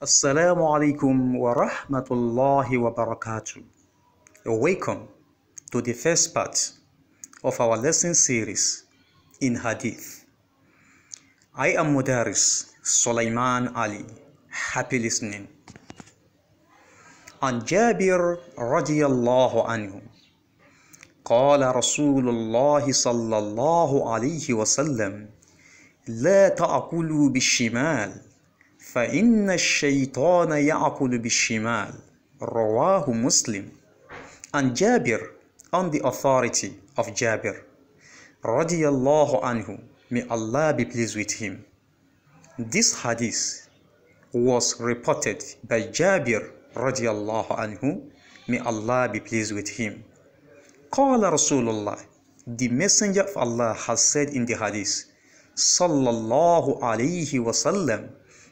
السلام عليكم ورحمة الله وبركاته. Welcome to the first part of our lesson series in Hadith. I am Mudaris Sulaiman Ali. Happy listening. عن جابر رضي الله عنه قال رسول الله صلى الله عليه وسلم لا تأكلوا بالشمال فإن الشيطان يعقل بالشمال رواه مسلم عن جابر on the authority of رضي الله عنه may Allah be pleased with him This hadith was reported by جابر رضي الله عنه may Allah be pleased with him قال رسول الله The messenger of Allah has said in the hadith الله عليه وسلم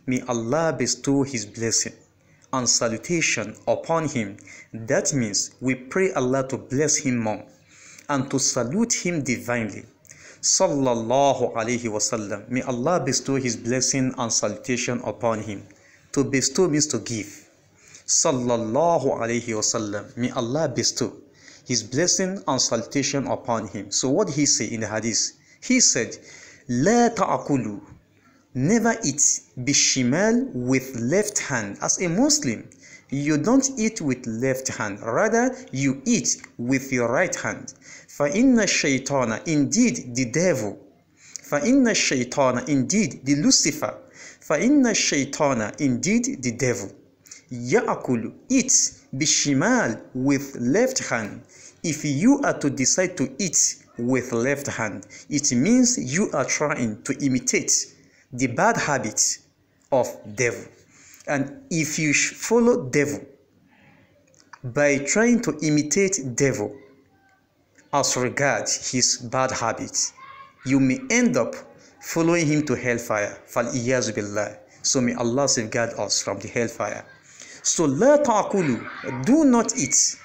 May Allah bestow His blessing and salutation upon him. That means we pray Allah to bless him more and to salute him divinely. Sallallahu alayhi wasallam. May Allah bestow his blessing and salutation upon him. To bestow means to give. Sallallahu alayhi wasallam. May Allah bestow his blessing and salutation upon him. So what he say in the hadith? He said, لا تأكلوا never eat bishimal with left hand as a muslim you don't eat with left hand rather you eat with your right hand fa'inna shaitana indeed the devil fa'inna shaitana indeed the Lucifer fa'inna shaitana indeed the devil يأكل eat bishimal with left hand if you are to decide to eat with left hand it means you are trying to imitate the bad habits of devil and if you follow devil by trying to imitate devil as regards his bad habits you may end up following him to hellfire so may allah safeguard us from the hellfire so la taqulu do not eat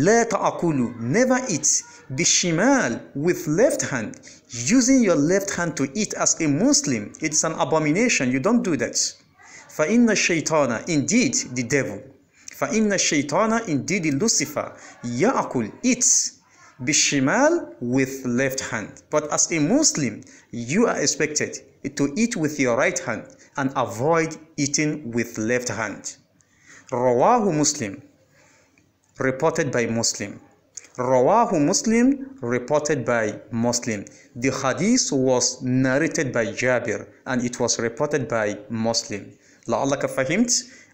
لا akul never eat بالشمال with left hand using your left hand to eat as a Muslim it is an abomination you don't do that فإن الشيطان indeed the devil فإن الشيطان indeed Lucifer يأكل eats بالشمال with left hand but as a Muslim you are expected to eat with your right hand and avoid eating with left hand رواه مسلم reported by Muslim. Rawahu Muslim reported by Muslim. The hadith was narrated by Jabir and it was reported by Muslim. La La'allaka fahimt?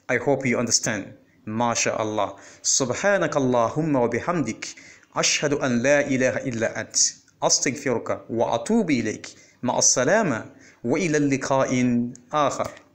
I hope you understand. MashaAllah. Subhanakallahumma wa bihamdik. Ashhadu an la ilaha illa ant. Astaghfiruka wa atubu ilayk. Ma'assalama wa ila liqa'in akhar.